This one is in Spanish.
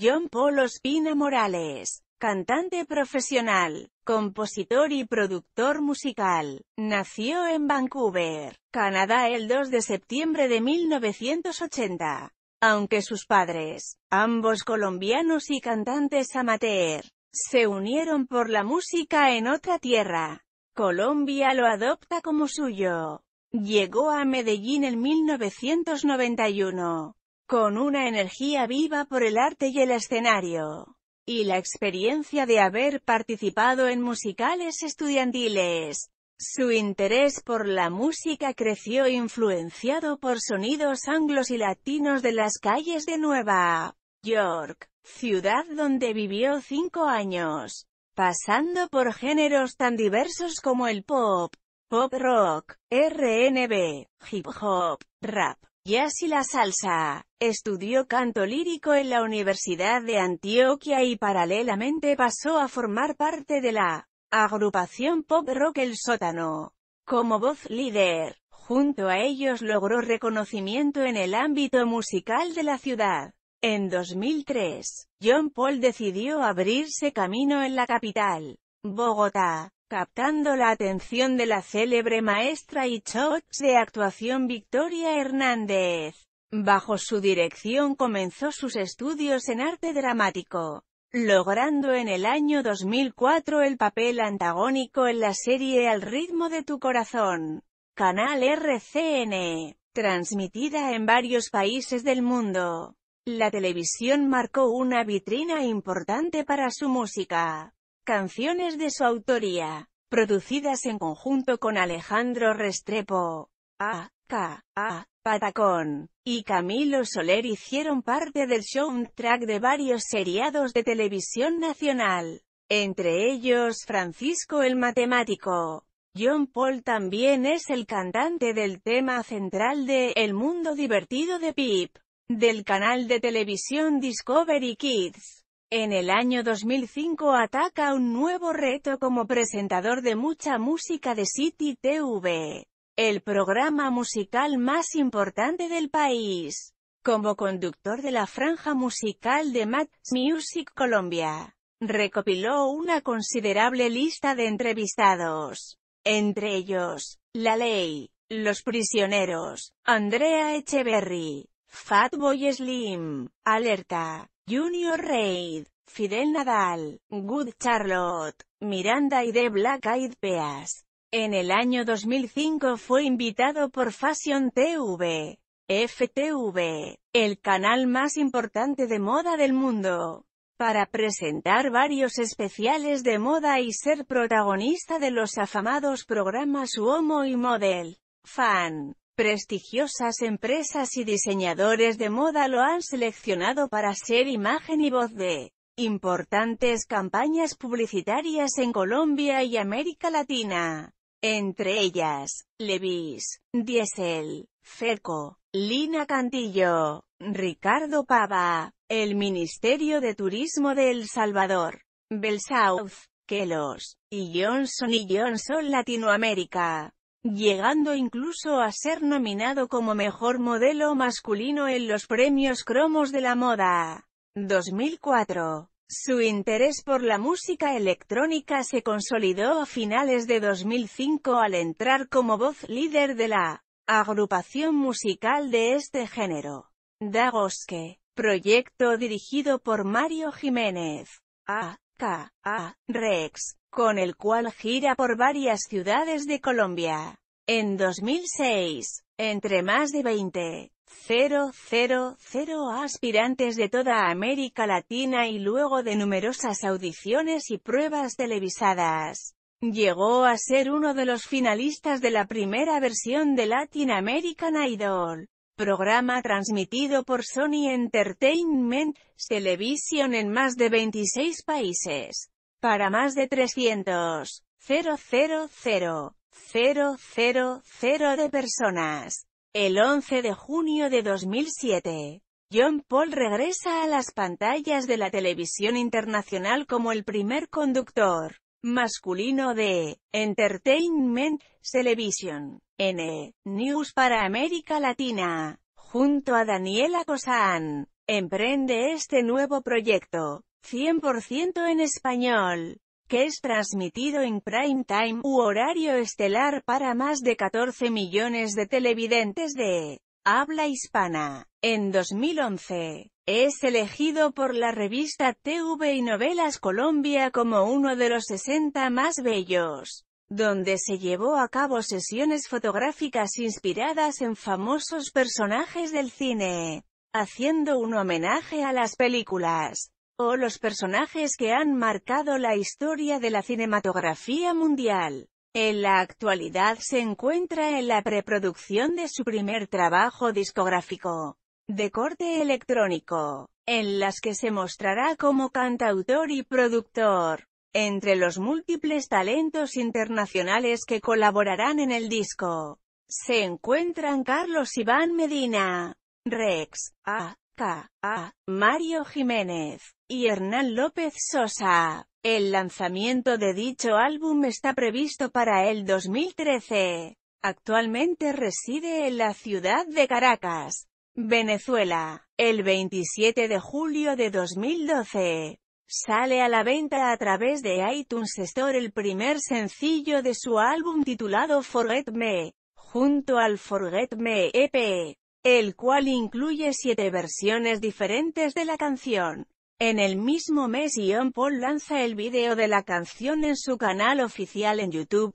John Paul Ospina Morales, cantante profesional, compositor y productor musical, nació en Vancouver, Canadá el 2 de septiembre de 1980. Aunque sus padres, ambos colombianos y cantantes amateur, se unieron por la música en otra tierra, Colombia lo adopta como suyo. Llegó a Medellín en 1991 con una energía viva por el arte y el escenario, y la experiencia de haber participado en musicales estudiantiles. Su interés por la música creció influenciado por sonidos anglos y latinos de las calles de Nueva York, ciudad donde vivió cinco años, pasando por géneros tan diversos como el pop, pop rock, RNB, hip hop, rap, jazz la salsa. Estudió canto lírico en la Universidad de Antioquia y paralelamente pasó a formar parte de la agrupación pop rock El Sótano. Como voz líder, junto a ellos logró reconocimiento en el ámbito musical de la ciudad. En 2003, John Paul decidió abrirse camino en la capital, Bogotá, captando la atención de la célebre maestra y coach de actuación Victoria Hernández. Bajo su dirección comenzó sus estudios en arte dramático, logrando en el año 2004 el papel antagónico en la serie Al ritmo de tu corazón, canal RCN, transmitida en varios países del mundo. La televisión marcó una vitrina importante para su música canciones de su autoría, producidas en conjunto con Alejandro Restrepo, A.K.A. Patacón, y Camilo Soler hicieron parte del track de varios seriados de televisión nacional, entre ellos Francisco el Matemático. John Paul también es el cantante del tema central de El mundo divertido de Pip, del canal de televisión Discovery Kids. En el año 2005 ataca un nuevo reto como presentador de mucha música de City TV, el programa musical más importante del país, como conductor de la franja musical de max Music Colombia. Recopiló una considerable lista de entrevistados, entre ellos, La Ley, Los Prisioneros, Andrea Echeverry, Fatboy Slim, Alerta, Junior Reid, Fidel Nadal, Good Charlotte, Miranda y The Black Eyed Peas. En el año 2005 fue invitado por Fashion TV, FTV, el canal más importante de moda del mundo, para presentar varios especiales de moda y ser protagonista de los afamados programas Homo y Model, Fan. Prestigiosas empresas y diseñadores de moda lo han seleccionado para ser imagen y voz de importantes campañas publicitarias en Colombia y América Latina. Entre ellas, Levis, Diesel, FECO, Lina Cantillo, Ricardo Pava, el Ministerio de Turismo de El Salvador, Belsouth, Kelos, y Johnson y Johnson Latinoamérica llegando incluso a ser nominado como Mejor Modelo Masculino en los Premios Cromos de la Moda. 2004. Su interés por la música electrónica se consolidó a finales de 2005 al entrar como voz líder de la agrupación musical de este género. Dagosque, proyecto dirigido por Mario Jiménez. a.k.a. Rex, con el cual gira por varias ciudades de Colombia. En 2006, entre más de 20, aspirantes de toda América Latina y luego de numerosas audiciones y pruebas televisadas, llegó a ser uno de los finalistas de la primera versión de Latin American Idol, programa transmitido por Sony Entertainment Television en más de 26 países. Para más de 300, 000, de personas. El 11 de junio de 2007, John Paul regresa a las pantallas de la televisión internacional como el primer conductor masculino de Entertainment Television, N, News para América Latina, junto a Daniela Cosán, emprende este nuevo proyecto, 100% en español, que es transmitido en prime time u horario estelar para más de 14 millones de televidentes de habla hispana. En 2011, es elegido por la revista TV y Novelas Colombia como uno de los 60 más bellos donde se llevó a cabo sesiones fotográficas inspiradas en famosos personajes del cine, haciendo un homenaje a las películas o los personajes que han marcado la historia de la cinematografía mundial. En la actualidad se encuentra en la preproducción de su primer trabajo discográfico, de corte electrónico, en las que se mostrará como cantautor y productor. Entre los múltiples talentos internacionales que colaborarán en el disco, se encuentran Carlos Iván Medina, Rex, A, a. Mario Jiménez y Hernán López Sosa. El lanzamiento de dicho álbum está previsto para el 2013. Actualmente reside en la ciudad de Caracas, Venezuela. El 27 de julio de 2012. Sale a la venta a través de iTunes Store el primer sencillo de su álbum titulado Forget Me, junto al Forget Me EP el cual incluye siete versiones diferentes de la canción. En el mismo mes Ion Paul lanza el video de la canción en su canal oficial en YouTube,